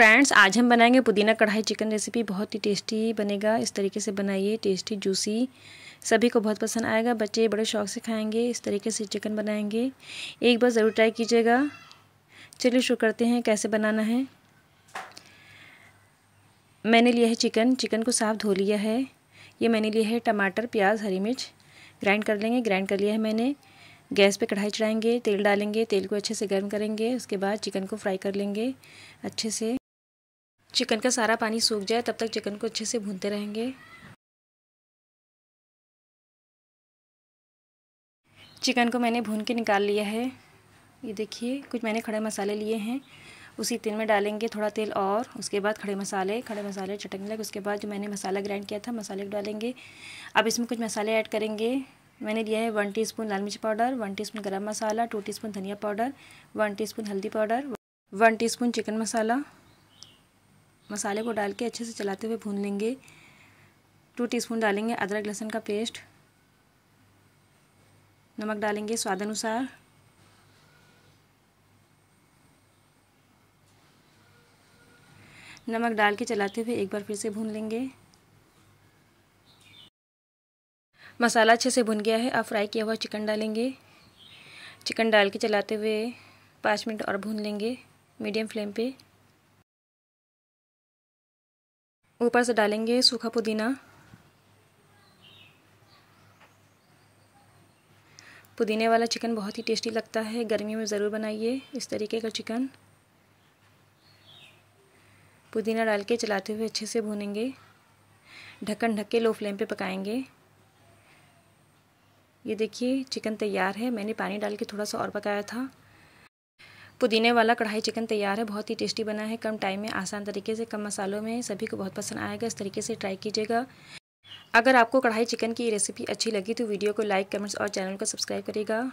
friends आज हम बनाएंगे पुदीना कढ़ाई चिकन रेसिपी बहुत ही टेस्टी बनेगा इस तरीके से बनाइए टेस्टी जूसी सभी को बहुत पसंद आएगा बच्चे बड़े शौक से खाएंगे इस तरीके से चिकन बनाएंगे एक बार ज़रूर ट्राई कीजिएगा चलिए शुरू करते हैं कैसे बनाना है मैंने लिया है चिकन चिकन को साफ धो लिया है ये मैंने लिया है टमाटर प्याज हरी मिर्च ग्राइंड कर लेंगे ग्राइंड कर लिया है मैंने गैस पे कढ़ाई चढ़ाएंगे तेल डालेंगे तेल को अच्छे से गर्म करेंगे उसके बाद चिकन को फ्राई कर लेंगे अच्छे से चिकन का सारा पानी सूख जाए तब तक चिकन को अच्छे से भूनते रहेंगे चिकन को मैंने भून के निकाल लिया है ये देखिए कुछ मैंने खड़े मसाले लिए हैं उसी तेल में डालेंगे थोड़ा तेल और उसके बाद खड़े मसाले खड़े मसाले चटकने लगे उसके बाद जो मैंने मसाला ग्राइंड किया था मसाले को डालेंगे अब इसमें कुछ मसाले ऐड करेंगे मैंने लिया है वन टीस्पून लाल मिर्च powder one teaspoon garam masala two teaspoon dhania powder one teaspoon haldi powder one teaspoon chicken masala मसाले को डाल के अच्छे से चलाते हुए भून लेंगे टू टीस्पून डालेंगे अदरक लहसुन का पेस्ट नमक डालेंगे स्वाद अनुसार नमक डाल के चलाते हुए एक बार फिर से भून लेंगे मसाला अच्छे से भुन गया है अब फ्राई किया हुआ चिकन डालेंगे चिकन डाल के चलाते हुए पाँच मिनट और भून लेंगे मीडियम फ्लेम पे ऊपर से डालेंगे सूखा पुदीना पुदीने वाला चिकन बहुत ही टेस्टी लगता है गर्मी में ज़रूर बनाइए इस तरीके का चिकन पुदीना डाल के चलाते हुए अच्छे से भूनेंगे ढक्कन ढक के लो फ्लेम पे पकाएंगे ये देखिए चिकन तैयार है मैंने पानी डाल के थोड़ा सा और पकाया था पुदीने वाला कढ़ाई चिकन तैयार है बहुत ही टेस्टी बना है कम टाइम में आसान तरीके से कम मसालों में सभी को बहुत पसंद आएगा इस तरीके से ट्राई कीजिएगा अगर आपको कढ़ाई चिकन की रेसिपी अच्छी लगी तो वीडियो को लाइक कमेंट्स और चैनल को सब्सक्राइब करेगा